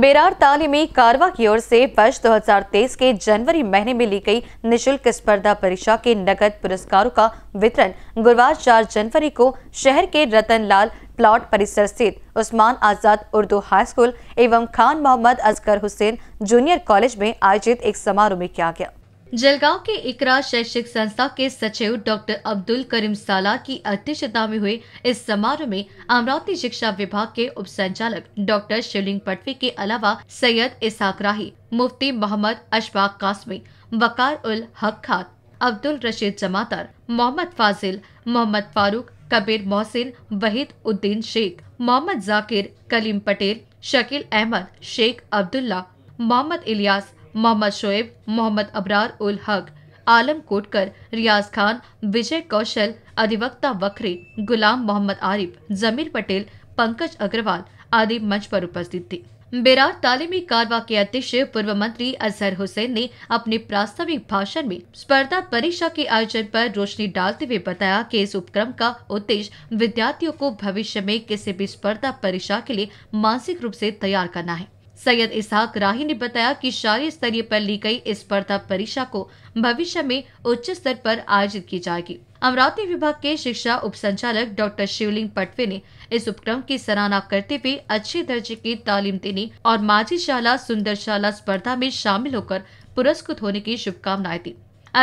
बेरार ताली में कारवा की ओर से वर्ष 2023 के जनवरी महीने में ली गई निशुल्क स्पर्धा परीक्षा के नगद पुरस्कारों का वितरण गुरुवार 4 जनवरी को शहर के रतनलाल प्लॉट परिसर स्थित उस्मान आजाद उर्दू हाई स्कूल एवं खान मोहम्मद अजगर हुसैन जूनियर कॉलेज में आयोजित एक समारोह में किया गया जलगांव के इकरा शैक्षिक संस्था के सचिव डॉक्टर अब्दुल करीम साला की अध्यक्षता में हुए इस समारोह में अमरावती शिक्षा विभाग के उप संचालक डॉक्टर शिवलिंग पटवी के अलावा सैयद इसाक राही मुफ्ती मोहम्मद अशफाक कासमी बकार उल हक खान अब्दुल रशीद जमातर मोहम्मद फाजिल मोहम्मद फारूक कबीर मोहसिन वहीद उद्दीन शेख मोहम्मद जाकिर कलीम पटेल शकील अहमद शेख अब्दुल्ला मोहम्मद इलियास मोहम्मद शोएब मोहम्मद अबरार उल हक आलम कोटकर रियाज खान विजय कौशल अधिवक्ता वक्री गुलाम मोहम्मद आरिफ जमीर पटेल पंकज अग्रवाल आदि मंच पर उपस्थित थे बेरार तालीमी कारवा के अध्यक्ष पूर्व मंत्री अजहर हुसैन ने अपने प्रास्ताविक भाषण में स्पर्धा परीक्षा के आयोजन पर रोशनी डालते हुए बताया कि इस उपक्रम का उद्देश्य विद्यार्थियों को भविष्य में किसी भी स्पर्धा परीक्षा के लिए मानसिक रूप से तैयार करना है सैयद इसहाक राही ने बताया कि शारी स्तरीय पर ली गई इस स्पर्धा परीक्षा को भविष्य में उच्च स्तर पर आयोजित की जाएगी अमरावती विभाग के शिक्षा उप संचालक डॉक्टर शिवलिंग पटवे ने इस उपक्रम की सराहना करते हुए अच्छे दर्जे की तालीम देने और माझी शाला सुंदर शाला स्पर्धा में शामिल होकर पुरस्कृत होने की शुभकामनाएं दी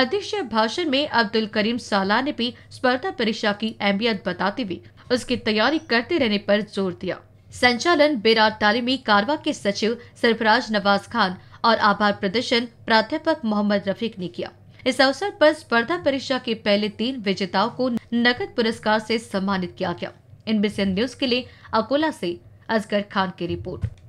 अध्यक्ष भाषण में अब्दुल करीम साला ने भी स्पर्धा परीक्षा की अहमियत बताते हुए उसकी तैयारी करते रहने पर जोर दिया संचालन बेरार तालीमी कारवा के सचिव सरफराज नवाज खान और आभार प्रदर्शन प्राध्यापक मोहम्मद रफीक ने किया इस अवसर पर स्पर्धा परीक्षा के पहले तीन विजेताओं को नकद पुरस्कार से सम्मानित किया गया इन से न्यूज के लिए अकोला से असगर खान की रिपोर्ट